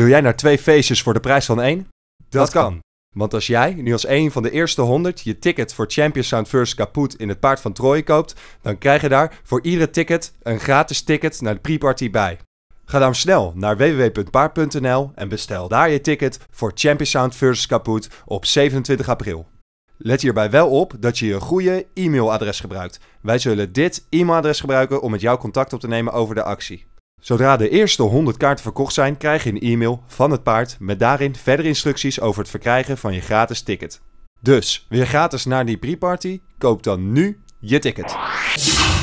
Wil jij naar twee feestjes voor de prijs van één? Dat, kan. Want als jij nu als één van de eerste 100 je ticket voor Champions Sound vs. Kapoet in het Paard van Troje koopt, dan krijg je daar voor iedere ticket een gratis ticket naar de pre-party bij. Ga daarom snel naar www.paard.nl en bestel daar je ticket voor Champions Sound vs. Kapoet op 27 april. Let hierbij wel op dat je je goede e-mailadres gebruikt. Wij zullen dit e-mailadres gebruiken om met jou contact op te nemen over de actie. Zodra de eerste 100 kaarten verkocht zijn, krijg je een e-mail van het paard met daarin verdere instructies over het verkrijgen van je gratis ticket. Dus, weer gratis naar die pre-party? Koop dan nu je ticket.